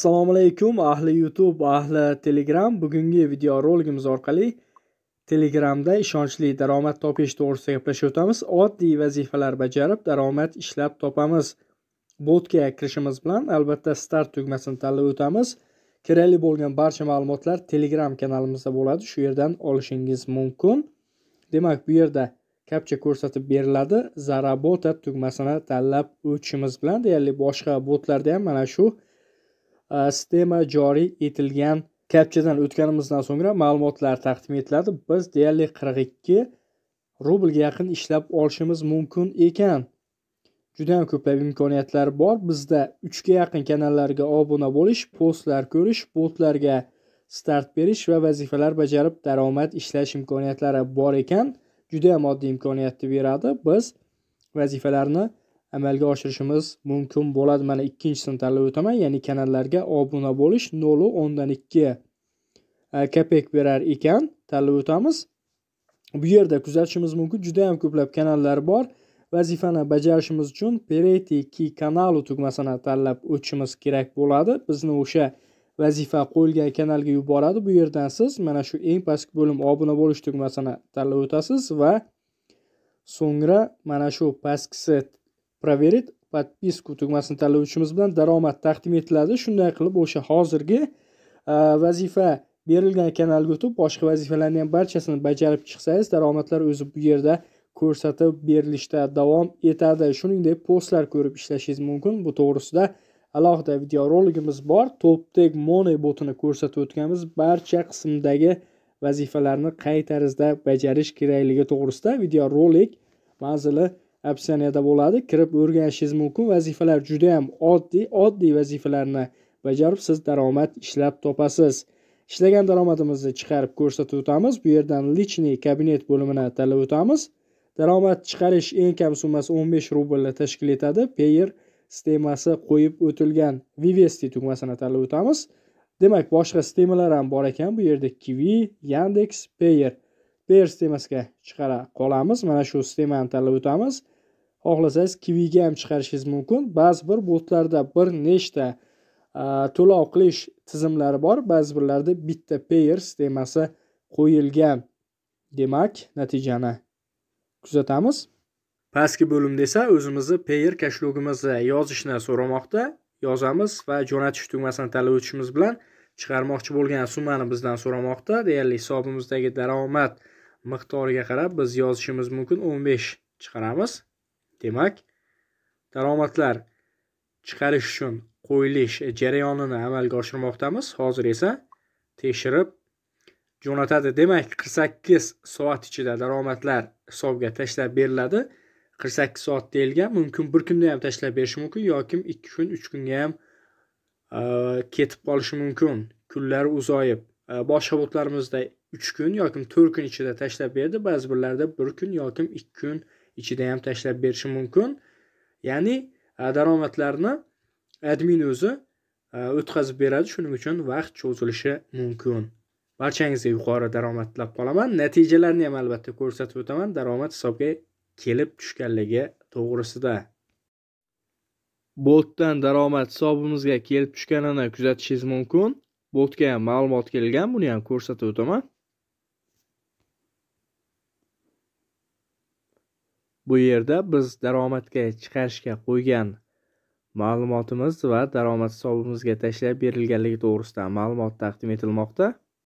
assalomu alaykum ahli youtube ahli telegram bugungi video roligimiz orqali telegramda ishonchli daromad topish to'g'risida gaplashib o'tamiz oddiy vazifalar bajarib daromad ishlab topamiz botga kirishimiz bilan albatta start tugmasini tanlab o'tamiz kerakli bo'lgan barcha ma'lumotlar telegram kanalimizda bo'ladi shu yerdan olishingiz mumkin demak bu yerda kapcha ko'rsatib beriladi zarabota tugmasini tanlab o'tishimiz bilan deyarli boshqa botlarda ham mana shu E, sistema joriy etilgan kapchadan o'tganimizdan so'ngra ma'lumotlar taqdim etiladi biz deyarli qirq ikki rublga yaqin ishlab olishimiz mumkin ekan judayam ko'plab imkoniyatlar bor bizda uchga yaqin kanallarga obuna bo'lish postlar ko'rish botlarga start berish va vazifalar bajarib daromad ishlash imkoniyatlari bor ekan judayam oddiy imkoniyatni beradi biz vazifalarni amalga oshirishimiz mumkin bo'ladi mana ikkinchisini tanlab o'taman ya'ni kanallarga obuna bo'lish nolu o'ndan ikki e, kopek berar ekan tanlab o'tamiz bu yerda kuzatishimiz mumkin juda yam ko'plab kanallar bor vazifani bajarishimiz uchun pereti ki kanalu tugmasini tanlab o'tishimiz kerak bo'ladi bizni o'sha vazifa qo'yilgan kanalga yuboradi bu yerdan siz mana shu eng pastki bo'lim obuna bo'lish tugmasini tanlab o'tasiz va so'ngra mana shu pastkisi проверить подписку tugmasini tanlavuchimiz bilan daromad taqdim etiladi shunday qilib o'sha hozirgi e, vazifa berilgan kanalga o'tib boshqa vazifalarni ham barchasini bajarib chiqsangiz daromadlar o'zi bu yerda ko'rsatib berilishda davom etadi shuningdek postlar ko'rib ishlashingiz mumkin bu to'g'risida alohida videorolikimiz bor toptek money botini ko'rsatib o'tganmiz barcha qismdagi vazifalarni qay tarzda bajarish kerakligi to'g'risida videorolik manzili opsiyaniyada bo'ladi kirib o'rganishingiz mumkin vazifalar juda yam oddiy oddiy vazifalarni bajarib siz daromad ishlab topasiz ishlagan daromadimizni chiqarib ko'rsatib o'tamiz bu yerdan личный kabinet bo'limini tanlab o'tamiz daromad chiqarish eng kam summasi o'n besh rublni tashkil etadi payer sistemasi qo'yib o'tilgan vivesti tugmasini tanlab o'tamiz demak boshqa sistemalar ham bor ekan bu yerda kivi yandex payer per stemasiga chiqara qolamiz mana shu stemani tanlab o'tamiz xohlasangiz kiviga ham chiqarishingiz mumkin ba'zi bir botlarda bir nechta to'lov qilish tizimlari bor ba'zi birlarda bitta payer stemasi qo'yilgan demak natijani kuzatamiz pastki bo'limda esa o'zimizni payer kashlogimizni yozishni so'ramoqda yozamiz va jo'natish tugmasini tanlab o'tishimiz bilan chiqarmoqchi bo'lgan summani bizdan so'ramoqda deyarli hisobimizdagi daromad miqdoriga qarab biz yozishimiz mumkin 15 chiqaramiz demak daromadlar chiqarish uchun qo'yilish jarayonini amalga oshirmoqdamiz hozir esa tekshirib jo'natadi demak 48 soat ichida daromadlar hisobga tashlab beriladi 48 soat deyilgan mumkin bir kunda ham tashlab berishi mumkin yoki 2 kun 3 kunga ham ketib qolishi mumkin kunlar uzoyib boshxobotlarimizda 3 kun yoki 4 kun ichida tashlab berdi ba'zi birlarda 1 kun yoki 2 kun ichida ham tashlab berishi mumkin ya'ni e, daromadlarni admin o'zi e, o'tkazib beradi shuning uchun vaqt cho'zilishi mumkin barchangizga yuqori daromad tilab qolaman natijalarni ham albatta ko'rsatib o'taman daromad hisobga kelib tushganligi to'g'risida boltdan daromad hisobimizga kelib tushganini kuzatishingiz mumkin botga ham ma'lumot kelgan buni ham ko'rsatib o'taman bu yerda biz daromadga chiqarishga qo'ygan ma'lumotimiz va daromad hisobimizga tashlab berilganligi to'g'risida ma'lumot taqdim etilmoqda